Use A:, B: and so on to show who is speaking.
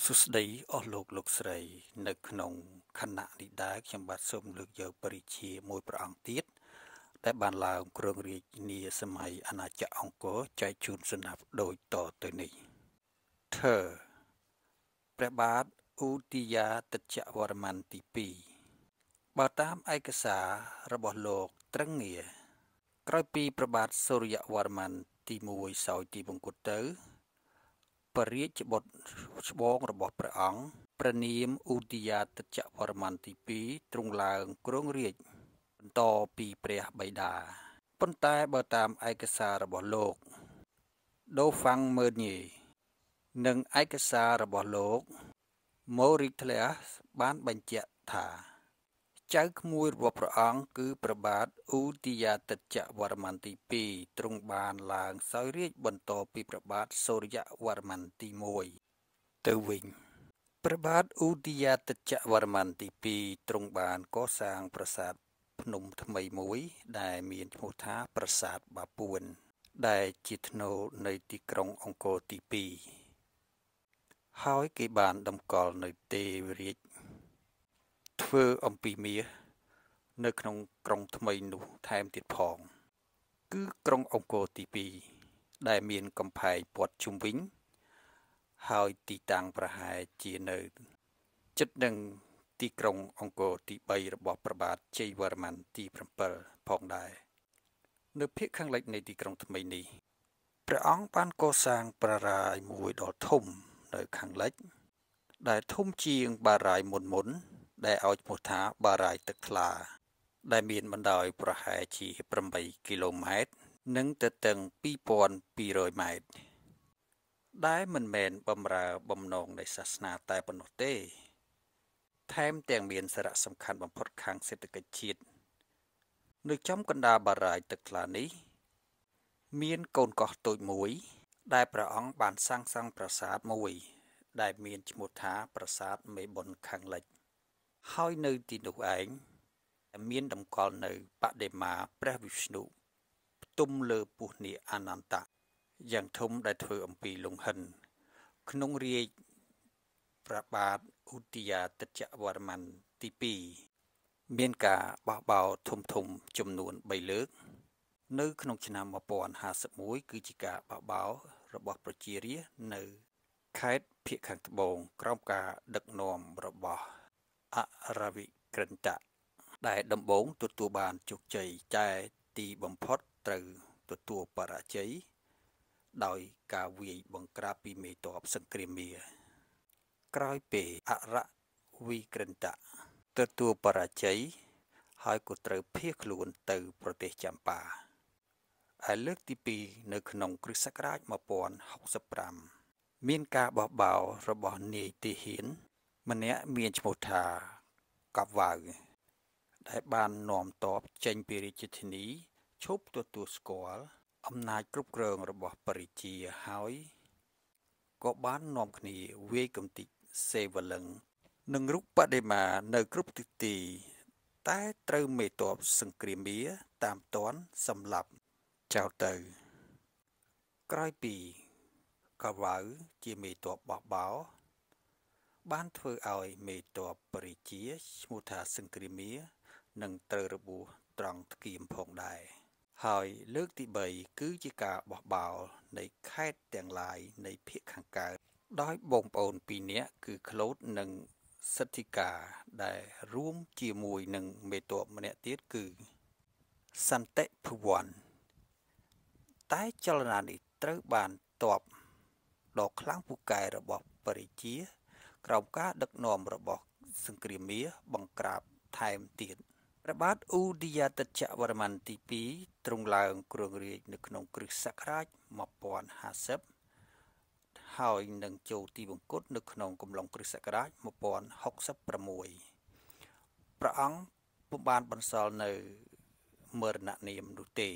A: សួស្តីអស់លោកលោកស្រី នៅក្នុងខណៈនេះដែរខ្ញុំបាទសូមលើកយកបរិជាមួយ ប្រអង្គទៀតដែល បានឡើងគ្រឿងរាជនីសម័យអាណាចក្រអង្គរចែកជូនសម្រាប់ដូចតទៅនេះថើព្រះបាទឧទយាតច្ចវរ្ម័នទី2បើតាមឯកសាររបស់លោកត្រឹងងារក្រោយពីព្រះបាទសូរ្យវរ្ម័នទី1សោយទីមង្គតទៅបរិជ្ជបុត្រច្បងរបស់ព្រះអង្គព្រះនាមឧទយាទច្ចវរ្ម័នទី2ទ្រង់ឡើងគ្រងរាជបន្តពីព្រះបិតាប៉ុន្តែបើតាមឯកសាររបស់លោក ដូហ្វាំងមឺនញេនិងឯកសាររបស់លោកម៉ូរីក្លែសបានបញ្ជាក់ថាចៅក្មួយរបស់ព្រះអង្គគឺព្រះបាទឧទយាទិត្យវរ្ម័នទី2ទ្រង់បានឡើងសោយរាជ្យបន្តពីព្រះបាទសូរ្យវរ្ម័នទី1ទៅវិញព្រះបាទឧទយាទិត្យវរ្ម័នទី2ទ្រង់បានកសាងប្រាសាទភ្នំថ្មីមួយ ដែលមានឈ្មោះថាប្រាសាទបាពួន ដែលជាធ្នូនៃទីក្រុងអង្គរទី2ហើយគេបានតម្កល់នៅ ទេវរាជធ្វើអំពីមាសនៅក្នុងក្រុងថ្មីនោះថែមទៀតផង គឺក្រុងអង្គរទី2ដែលមានកំផែងព័ទ្ធជុំវិញ ហើយទីតាំងប្រហែលជានៅជិតនឹងទីក្រុងអង្គរទី3របស់ព្រះបាទជ័យវរ្ម័នទី7ផងដែរនៅភាគខាងលិចនៃទីក្រុងថ្មីនេះព្រះអង្គបានកសាងប្រារាយមួយដ៏ធំនៅខាងលិច ដែលធំជាងបារាយមុនមុនដែលឲ្យឈ្មោះថាបារាយទឹកថ្លា ដែលមានបណ្ដោយប្រហែលជា8គីឡូម៉ែត្រនិងទទឹង2200ម៉ែត្រដែលមិនមែនបំរើបំណងនៃសាសនាតែប៉ុណ្ណោះទេ ថែមទាំងមានសារៈសំខាន់បំផុតខាងសេដ្ឋកិច្ចជាតិនៅចំកណ្ដាលបារាយទឹកថ្លានេះ មានកូនកោះតូចមួយ ដែលព្រះអង្គបានសាងសង់ប្រាសាទមួយដែលមានឈ្មោះថាប្រាសាទមេបុនខាងលិច។ហើយនៅទីនោះឯងមានតម្កល់នៅបដិមាព្រះវិស្ណុផ្ទុំលើពុះនីអនន្តៈយ៉ាងធំដែលធ្វើអំពីលង្ហិន ក្នុងរាជប្របាទឧទយាទិត្យវរ្ម័នទី2មានការបះបោធំធំចំនួន3លើក នៅ ក្នុងឆ្នាំ1051គឺជាការបះបោរបស់ប្រជារាស្ត្រនៅខេត្តភៀកខាងត្បូងក្រោមការដឹកនាំររវិក្រិន្ទៈដែលដំបូងទទួលបានជោគជ័យតែទីបំផុតត្រូវទទួលបរាជ័យដោយការវាយបង្ក្រាបពីមេតបសង្គ្រាមា ក្រោយពេលអរវិក្រិន្ទៈទទួលបរាជ័យហើយក៏ត្រូវភៀសខ្លួនទៅប្រទេសចម្ប៉ាហើយលើកទី2នៅក្នុងគ្រិស្តសករាជ1065មានការបះបោររបស់នាយទាហានម្នាក់មានឈ្មោះថាកប់វ៉ៅដែលបាននាំតបចេញពីរាជធានីឈប់ទទួលស្គាល់អំណាចគ្រប់គ្រងរបស់បរិជាហើយក៏បាននាំគ្នាវាយកំទេចសេវលឹងនិងរូបបដិមានៅគ្រប់ទិសទី តែត្រូវមេតបសង្គ្រាមាតាមតនសម្លាប់ចោលទៅក្រោយពីកវៅជាមេតបបោះបោបានធ្វើឲ្យមេតបបរិជាឈ្មោះថាសង្គ្រាមានឹងត្រូវរបួសត្រង់ធ្គៀមផងដែរហើយលើកទី3គឺជាការបះបោលនៃខេត្តទាំងឡាយនៃភៀកខាងកើតដោយបងប្អូនពីរនាក់គឺក្លូតនិងសិទ្ធិកាដែលរួមជាមួយនឹងមេតបម្នាក់ទៀតគឺសន្តិភវ័នតែចលនានេះត្រូវបានតបដល់ខ្លាំងពូកែរបស់បរិជាក្រោមការដឹកនាំរបស់សង្គ្រាមមារបង្ក្រាបថែមទៀតព្រះបាទឧឌយាតច្ចវរ្ម័នទី2ទ្រង់ឡើងគ្រងរាជនៅក្នុងគ្រិស្តសករាជ1050ហើយនឹងចូលទីវង្គតនៅក្នុងកំឡុងគ្រិស្តសករាជ1066ព្រះអង្គពុំបានបន្សល់នៅមរណនាមនោះទេ